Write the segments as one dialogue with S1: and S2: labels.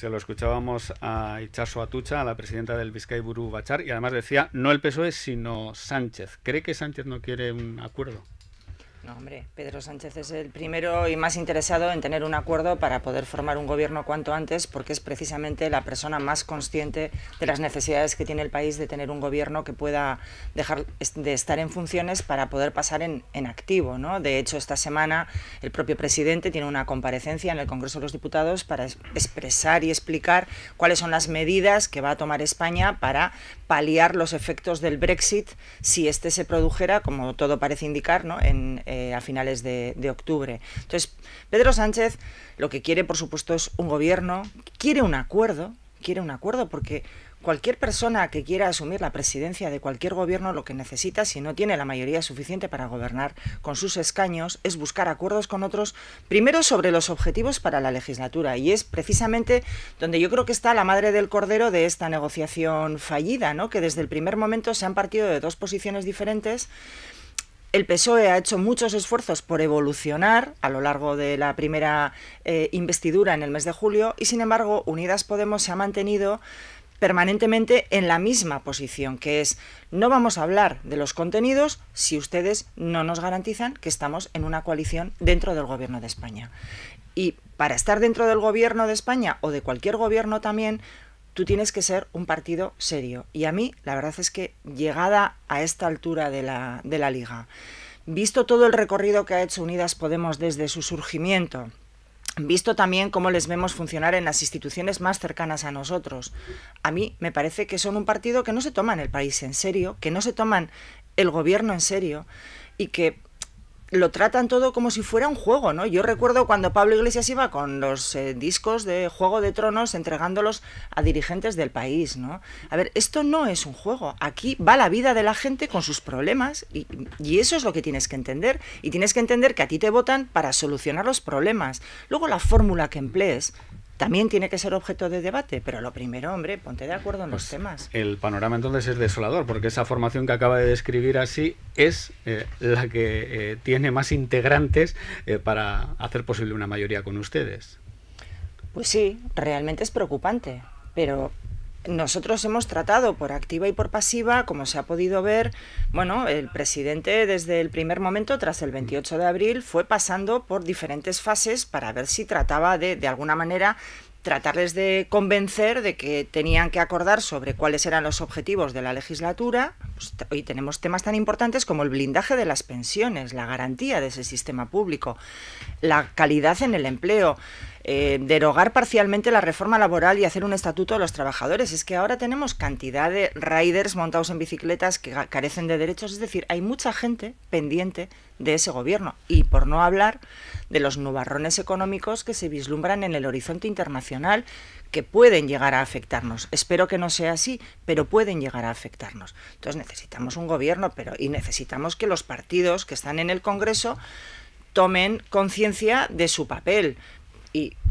S1: Se lo escuchábamos a Ichazo Atucha, a la presidenta del Vizcay Buru Bachar, y además decía, no el PSOE, sino Sánchez. ¿Cree que Sánchez no quiere un acuerdo?
S2: Pedro Sánchez es el primero y más interesado en tener un acuerdo para poder formar un gobierno cuanto antes, porque es precisamente la persona más consciente de las necesidades que tiene el país de tener un gobierno que pueda dejar de estar en funciones para poder pasar en, activo. ¿no? De hecho, esta semana el propio presidente tiene una comparecencia en el Congreso de los Diputados para expresar y explicar cuáles son las medidas que va a tomar España para paliar los efectos del Brexit si este se produjera, como todo parece indicar, ¿no? en eh, a finales de, octubre. Entonces, Pedro Sánchez lo que quiere, por supuesto, es un gobierno, quiere un acuerdo, quiere un acuerdo porque cualquier persona que quiera asumir la presidencia de cualquier gobierno lo que necesita, si no tiene la mayoría suficiente para gobernar con sus escaños, es buscar acuerdos con otros, primero sobre los objetivos para la legislatura. Y es precisamente donde yo creo que está la madre del cordero de esta negociación fallida, ¿no? que desde el primer momento se han partido de dos posiciones diferentes el PSOE ha hecho muchos esfuerzos por evolucionar a lo largo de la primera eh, investidura en el mes de julio y, sin embargo, Unidas Podemos se ha mantenido permanentemente en la misma posición, que es no vamos a hablar de los contenidos si ustedes no nos garantizan que estamos en una coalición dentro del Gobierno de España. Y para estar dentro del Gobierno de España o de cualquier gobierno también, tú tienes que ser un partido serio. Y a mí, la verdad es que llegada a esta altura de la, de la liga, visto todo el recorrido que ha hecho Unidas Podemos desde su surgimiento, visto también cómo les vemos funcionar en las instituciones más cercanas a nosotros, a mí me parece que son un partido que no se toman el país en serio, que no se toman el gobierno en serio y que lo tratan todo como si fuera un juego, ¿no? Yo recuerdo cuando Pablo Iglesias iba con los eh, discos de Juego de Tronos entregándolos a dirigentes del país, ¿no? A ver, esto no es un juego. Aquí va la vida de la gente con sus problemas y, y eso es lo que tienes que entender. Y tienes que entender que a ti te votan para solucionar los problemas. Luego la fórmula que emplees también tiene que ser objeto de debate, pero lo primero, hombre, ponte de acuerdo en los pues, temas.
S1: El panorama entonces es desolador, porque esa formación que acaba de describir así es eh, la que eh, tiene más integrantes eh, para hacer posible una mayoría con ustedes.
S2: Pues sí, realmente es preocupante, pero nosotros hemos tratado por activa y por pasiva, como se ha podido ver, bueno, el presidente desde el primer momento, tras el 28 de abril, fue pasando por diferentes fases para ver si trataba de, de alguna manera, tratarles de convencer de que tenían que acordar sobre cuáles eran los objetivos de la legislatura. Pues, hoy tenemos temas tan importantes como el blindaje de las pensiones, la garantía de ese sistema público, la calidad en el empleo, eh, derogar parcialmente la reforma laboral y hacer un estatuto de los trabajadores. Es que ahora tenemos cantidad de riders montados en bicicletas que carecen de derechos. Es decir, hay mucha gente pendiente de ese gobierno. Y por no hablar de los nubarrones económicos que se vislumbran en el horizonte internacional que pueden llegar a afectarnos. Espero que no sea así, pero pueden llegar a afectarnos. Entonces necesitamos un gobierno pero, y necesitamos que los partidos que están en el Congreso tomen conciencia de su papel.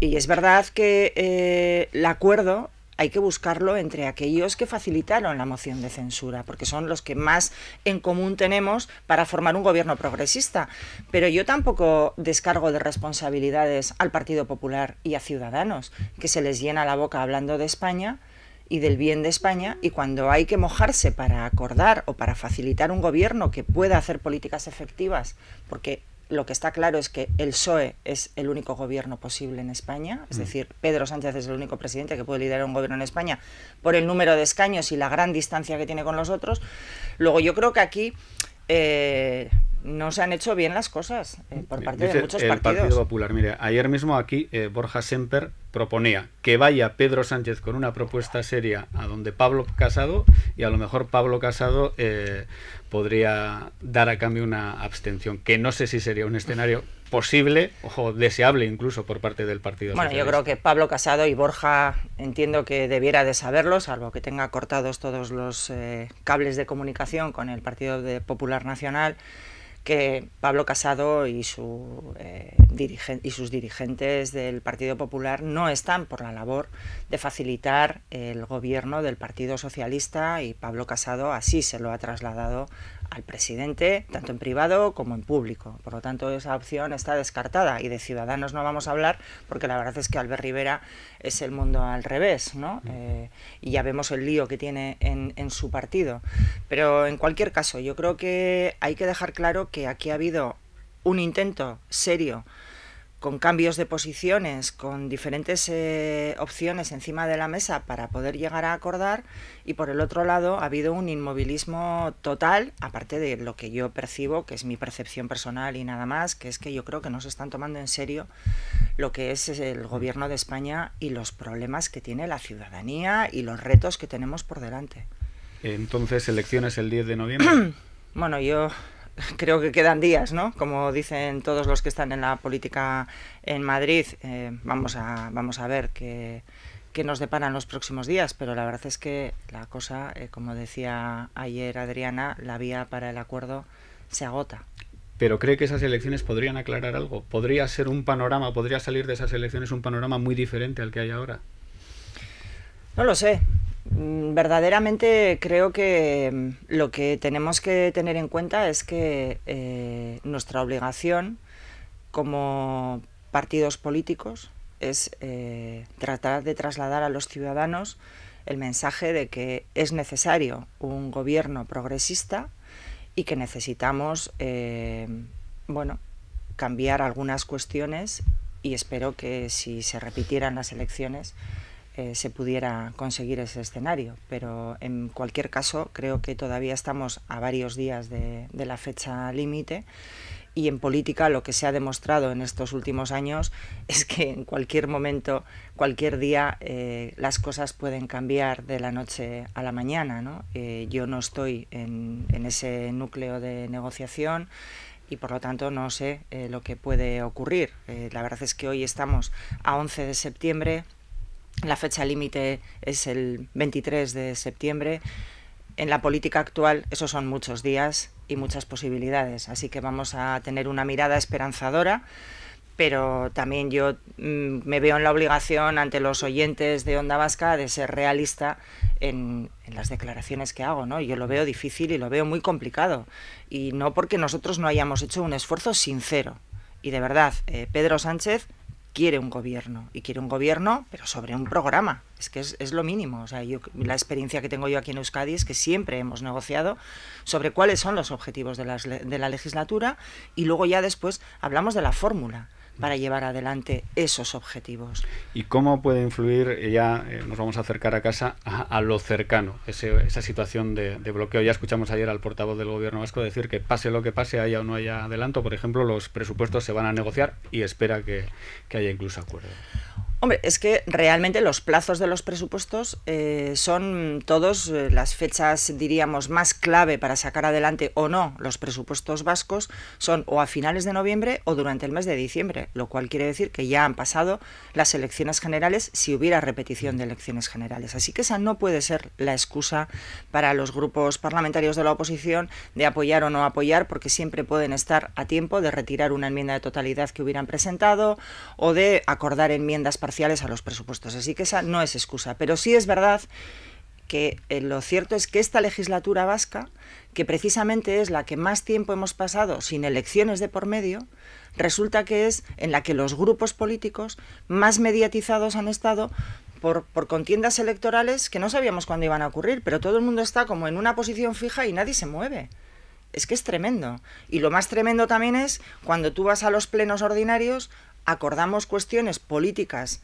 S2: Y, es verdad que eh, el acuerdo hay que buscarlo entre aquellos que facilitaron la moción de censura, porque son los que más en común tenemos para formar un gobierno progresista. Pero yo tampoco descargo de responsabilidades al Partido Popular y a Ciudadanos, que se les llena la boca hablando de España y del bien de España, y cuando hay que mojarse para acordar o para facilitar un gobierno que pueda hacer políticas efectivas, porque lo que está claro es que el PSOE es el único gobierno posible en España, es mm. decir, Pedro Sánchez es el único presidente que puede liderar un gobierno en España por el número de escaños y la gran distancia que tiene con los otros. Luego yo creo que aquí eh, no se han hecho bien las cosas eh, por parte de muchos el partidos. Partido
S1: Popular, mire, ayer mismo aquí eh, Borja Semper proponía que vaya Pedro Sánchez con una propuesta seria a donde Pablo Casado y a lo mejor Pablo Casado eh, podría dar a cambio una abstención, que no sé si sería un escenario posible o deseable incluso por parte del Partido Bueno, yo creo
S2: que Pablo Casado y Borja entiendo que debiera de saberlo, salvo que tenga cortados todos los eh, cables de comunicación con el Partido Popular Nacional que Pablo Casado eh, y, sus dirigentes del Partido Popular no están por la labor de facilitar el gobierno del Partido Socialista y Pablo Casado así se lo ha trasladado al presidente, tanto en privado como en público. Por lo tanto, esa opción está descartada y de Ciudadanos no vamos a hablar porque la verdad es que Albert Rivera es el mundo al revés, ¿no? Eh, y ya vemos el lío que tiene en su partido. Pero en cualquier caso, yo creo que hay que dejar claro que aquí ha habido un intento serio con cambios de posiciones, con diferentes eh, opciones encima de la mesa para poder llegar a acordar y por el otro lado ha habido un inmovilismo total, aparte de lo que yo percibo, que es mi percepción personal y nada más, que es que yo creo que no se están tomando en serio lo que es eh, el gobierno de España y los problemas que tiene la ciudadanía y los retos que tenemos por delante.
S1: Entonces, elecciones el 10 de noviembre.
S2: bueno, yo creo que quedan días, ¿no? Como dicen todos los que están en la política en Madrid, eh, vamos, a, vamos a ver qué, qué, nos deparan los próximos días, pero la verdad es que la cosa, eh, como decía ayer Adriana, la vía para el acuerdo se agota.
S1: Pero cree que esas elecciones podrían aclarar algo, podría ser un panorama, podría salir de esas elecciones un panorama muy diferente al que hay ahora.
S2: No lo sé, Mm, verdaderamente creo que mm, lo que tenemos que tener en cuenta es que eh, nuestra obligación como partidos políticos es eh, tratar de trasladar a los ciudadanos el mensaje de que es necesario un gobierno progresista y que necesitamos eh, bueno cambiar algunas cuestiones y espero que si se repitieran las elecciones eh, se pudiera conseguir ese escenario. Pero en cualquier caso, creo que todavía estamos a varios días de, la fecha límite y en política lo que se ha demostrado en estos últimos años es que en cualquier momento, cualquier día, eh, las cosas pueden cambiar de la noche a la mañana. Eh, yo no estoy en, ese núcleo de negociación y por lo tanto no sé lo que puede ocurrir. la verdad es que hoy estamos a 11 de septiembre, la fecha límite es el 23 de septiembre. En la política actual, esos son muchos días y muchas posibilidades, así que vamos a tener una mirada esperanzadora pero también yo mm, me veo en la obligación ante los oyentes de Onda Vasca de ser realista en, las declaraciones que hago, ¿no? Yo lo veo difícil y lo veo muy complicado, y no porque nosotros no hayamos hecho un esfuerzo sincero. Y de verdad, eh, Pedro Sánchez quiere un gobierno y quiere un gobierno, pero sobre un programa. Es que es, es lo mínimo. O sea, yo, la experiencia que tengo yo aquí en Euskadi es que siempre hemos negociado sobre cuáles son los objetivos de, de la legislatura y luego ya después hablamos de la fórmula para llevar adelante esos objetivos.
S1: ¿Y cómo puede influir, eh, ya eh, nos vamos a acercar a casa, a, lo cercano, ese, esa situación de, bloqueo? Ya escuchamos ayer al portavoz del gobierno vasco decir que pase lo que pase, haya o no haya adelanto, por ejemplo, los presupuestos se van a negociar y espera que haya incluso acuerdo.
S2: Hombre, es que realmente los plazos de los presupuestos eh, son todos eh, las fechas, diríamos, más clave para sacar adelante o no los presupuestos vascos, son o a finales de noviembre o durante el mes de diciembre, lo cual quiere decir que ya han pasado las elecciones generales si hubiera repetición de elecciones generales. Así que esa no puede ser la excusa para los grupos parlamentarios de la oposición de apoyar o no apoyar, porque siempre pueden estar a tiempo de retirar una enmienda de totalidad que hubieran presentado o de acordar enmiendas parciales a los presupuestos. Así que esa no es excusa. Pero sí es verdad que eh, lo cierto es que esta legislatura vasca, que precisamente es la que más tiempo hemos pasado sin elecciones de por medio, resulta que es en la que los grupos políticos más mediatizados han estado por, por, contiendas electorales que no sabíamos cuándo iban a ocurrir, pero todo el mundo está como en una posición fija y nadie se mueve. Es que es tremendo. Y lo más tremendo también es cuando tú vas a los plenos ordinarios acordamos cuestiones políticas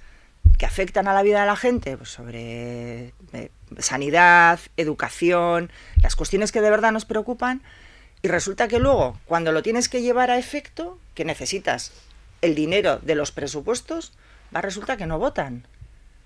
S2: que afectan a la vida de la gente, pues, sobre eh, sanidad, educación, las cuestiones que de verdad nos preocupan, y resulta que luego, cuando lo tienes que llevar a efecto, que necesitas el dinero de los presupuestos, va resulta que no votan,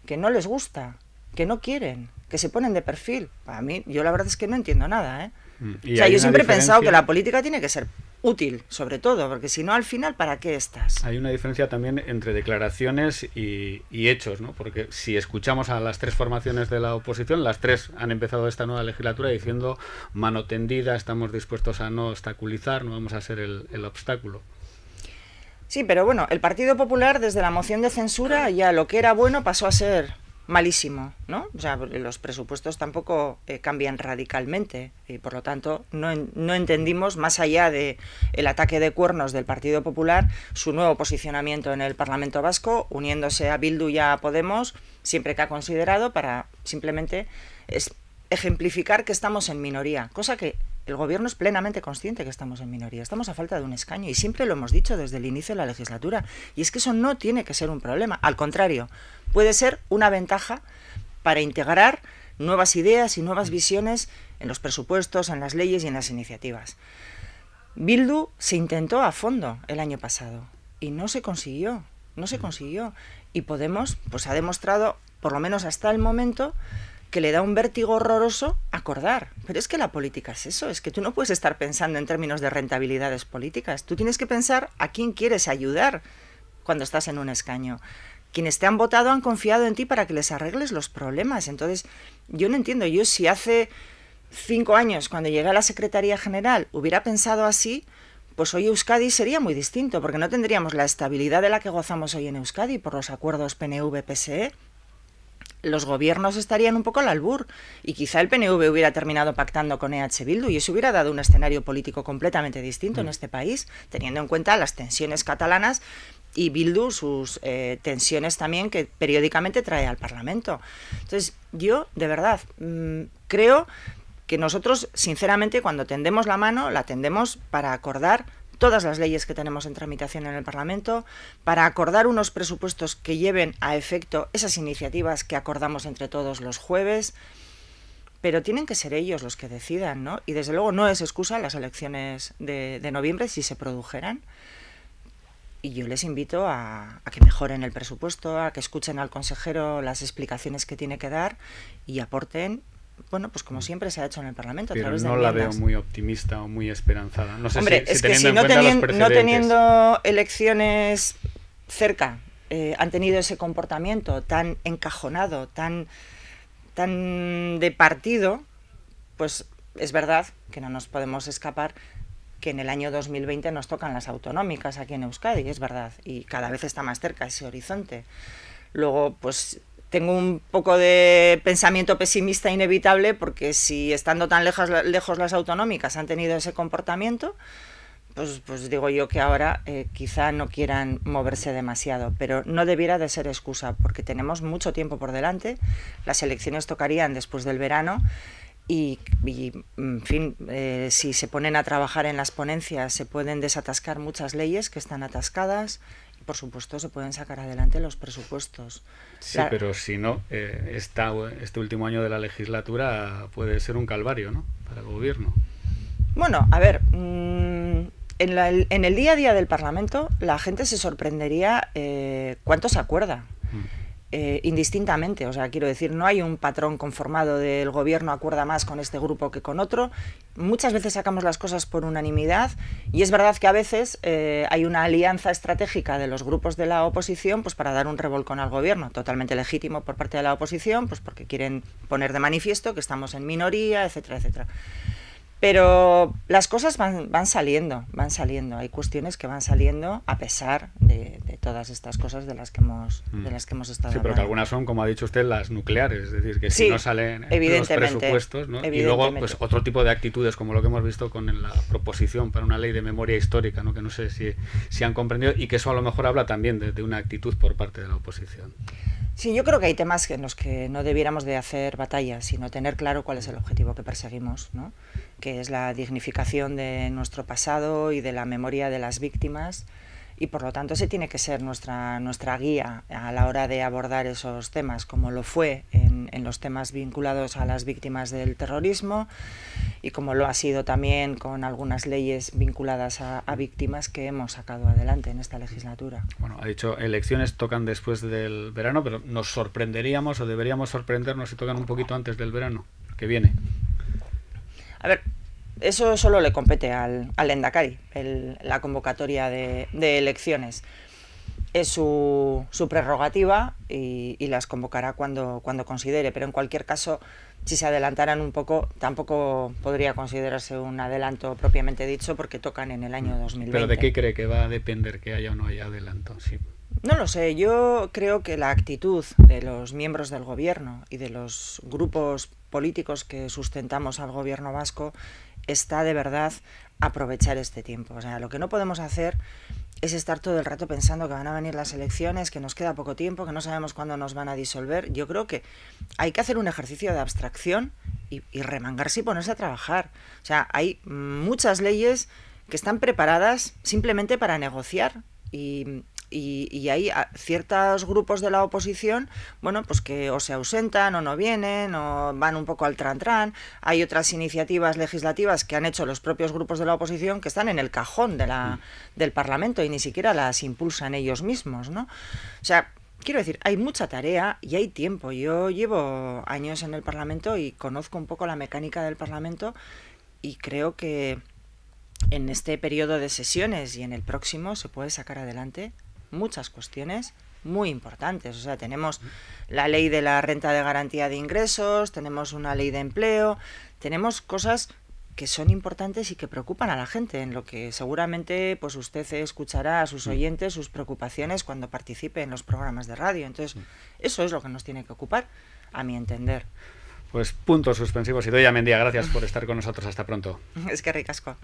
S2: que no les gusta, que no quieren, que se ponen de perfil. Para mí, yo la verdad es que no entiendo nada, ¿eh?
S1: mm, yo siempre he pensado que la
S2: política tiene que ser útil, sobre todo, porque si no, al final, ¿para qué
S1: estás? Hay una diferencia también entre declaraciones y, hechos, ¿no? Porque si escuchamos a las tres formaciones de la oposición, las tres han empezado esta nueva legislatura diciendo mano tendida, estamos dispuestos a no obstaculizar, no vamos a ser el obstáculo.
S2: Sí, pero bueno, el Partido Popular desde la moción de censura ya lo que era bueno pasó a ser malísimo, ¿no? O sea, los presupuestos tampoco eh, cambian radicalmente y por lo tanto no, no entendimos más allá de el ataque de cuernos del Partido Popular su nuevo posicionamiento en el Parlamento Vasco, uniéndose a Bildu y a Podemos, siempre que ha considerado para simplemente es, ejemplificar que estamos en minoría, cosa que el gobierno es plenamente consciente que estamos en minoría, estamos a falta de un escaño y siempre lo hemos dicho desde el inicio de la legislatura. Y es que eso no tiene que ser un problema, al contrario, puede ser una ventaja para integrar nuevas ideas y nuevas visiones en los presupuestos, en las leyes y en las iniciativas. Bildu se intentó a fondo el año pasado y no se consiguió, no se mm. consiguió. Y Podemos pues ha demostrado, por lo menos hasta el momento, que le da un vértigo horroroso acordar. Pero es que la política es eso, es que tú no puedes estar pensando en términos de rentabilidades políticas. Tú tienes que pensar a quién quieres ayudar cuando estás en un escaño. Quienes te han votado han confiado en ti para que les arregles los problemas. Entonces, yo no entiendo, yo si hace cinco años, cuando llegué a la Secretaría General, hubiera pensado así, pues hoy Euskadi sería muy distinto, porque no tendríamos la estabilidad de la que gozamos hoy en Euskadi por los acuerdos PNV-PSE, los gobiernos estarían un poco al albur y quizá el PNV hubiera terminado pactando con EH Bildu y eso hubiera dado un escenario político completamente distinto en mm. este país, teniendo en cuenta las tensiones catalanas y Bildu sus eh, tensiones también que periódicamente trae al Parlamento. Entonces, yo de verdad mm, creo que nosotros, sinceramente, cuando tendemos la mano, la tendemos para acordar todas las leyes que tenemos en tramitación en el Parlamento, para acordar unos presupuestos que lleven a efecto esas iniciativas que acordamos entre todos los jueves, pero tienen que ser ellos los que decidan, ¿no? Y desde luego no es excusa las elecciones de, noviembre si se produjeran. Y yo les invito a, que mejoren el presupuesto, a que escuchen al consejero las explicaciones que tiene que dar y aporten bueno, pues como mm. siempre se ha hecho en el Parlamento. no la veo
S1: muy optimista o muy esperanzada. No sé Hombre, si, es que si no, no,
S2: teniendo elecciones cerca eh, han tenido ese comportamiento tan encajonado, tan, tan de partido, pues es verdad que no nos podemos escapar que en el año 2020 nos tocan las autonómicas aquí en Euskadi, es verdad, y cada vez está más cerca ese horizonte. Luego, pues tengo un poco de pensamiento pesimista inevitable porque si estando tan lejos, las autonómicas han tenido ese comportamiento, pues, pues digo yo que ahora eh, quizá no quieran moverse demasiado, pero no debiera de ser excusa porque tenemos mucho tiempo por delante, las elecciones tocarían después del verano. Y, en fin, eh, si se ponen a trabajar en las ponencias, se pueden desatascar muchas leyes que están atascadas, por supuesto, se pueden sacar adelante los presupuestos. Sí, pero
S1: si no, eh, este último año de la legislatura puede ser un calvario, ¿no? Para el gobierno.
S2: Bueno, a ver, mm, en, el día a día del Parlamento la gente se sorprendería eh, cuánto se acuerda. Mm. Eh, indistintamente. O sea, quiero decir, no hay un patrón conformado del gobierno acuerda más con este grupo que con otro. Muchas veces sacamos las cosas por unanimidad y es verdad que a veces eh, hay una alianza estratégica de los grupos de la oposición pues, para dar un revolcón al gobierno, totalmente legítimo por parte de la oposición, pues porque quieren poner de manifiesto que estamos en minoría, etcétera, etcétera. Pero las cosas van, van, saliendo, van saliendo. Hay cuestiones que van saliendo a pesar de, todas estas cosas de las que hemos, de mm. las que hemos estado sí, pero que
S1: algunas son, como ha dicho usted, las nucleares. Es decir, que si no salen los presupuestos. ¿no? Y luego pues, otro tipo de actitudes, como lo que hemos visto con la proposición para una ley de memoria histórica, ¿no? que no sé si, si han comprendido, y que eso a lo mejor habla también de, de una actitud por parte de la oposición.
S2: Sí, yo creo que hay temas en los que no debiéramos de hacer batalla, sino tener claro cuál es el objetivo que perseguimos, que es la dignificación de nuestro pasado y de la memoria de las víctimas y por lo tanto se tiene que ser nuestra, nuestra guía a la hora de abordar esos temas, como lo fue en, en los temas vinculados a las víctimas del terrorismo y como lo ha sido también con algunas leyes vinculadas a, víctimas que hemos sacado adelante en esta legislatura.
S1: Bueno, ha dicho, elecciones tocan después del verano, pero nos sorprenderíamos o deberíamos sorprendernos si tocan un poquito antes del verano que viene. A ver,
S2: eso solo le compete al, al Endacari, la convocatoria de, elecciones. Es su, su prerrogativa y, las convocará cuando, cuando considere, pero en cualquier caso, si se adelantaran un poco, tampoco podría considerarse un adelanto propiamente dicho porque tocan en el año 2020. Mm. ¿Pero de qué
S1: cree que va a depender que haya o no haya adelanto?
S2: No lo sé, yo creo que la actitud de los miembros del gobierno y de los grupos políticos que sustentamos al gobierno vasco está de verdad aprovechar este tiempo. O sea, lo que no podemos hacer es estar todo el rato pensando que van a venir las elecciones, que nos queda poco tiempo, que no sabemos cuándo nos van a disolver. Yo creo que hay que hacer un ejercicio de abstracción y, remangarse y ponerse a trabajar. O sea, hay muchas leyes que están preparadas simplemente para negociar y, y, hay ciertos grupos de la oposición, bueno, pues que o se ausentan o no vienen o van un poco al tran-tran. Hay otras iniciativas legislativas que han hecho los propios grupos de la oposición que están en el cajón de mm. del Parlamento y ni siquiera las impulsan ellos mismos, ¿no? O sea, Quiero decir, hay mucha tarea y hay tiempo. Yo llevo años en el Parlamento y conozco un poco la mecánica del Parlamento y creo que en este periodo de sesiones y en el próximo se puede sacar adelante muchas cuestiones muy importantes. O sea, tenemos la ley de la renta de garantía de ingresos, tenemos una ley de empleo, tenemos cosas que son importantes y que preocupan a la gente, en lo que seguramente pues usted escuchará a sus oyentes sus preocupaciones cuando participe en los programas de radio. Entonces, eso es lo que nos tiene que ocupar,
S1: a mi entender. Pues puntos suspensivos y doy a Mendía, gracias por estar con nosotros. Hasta pronto.
S2: Es que ricasco.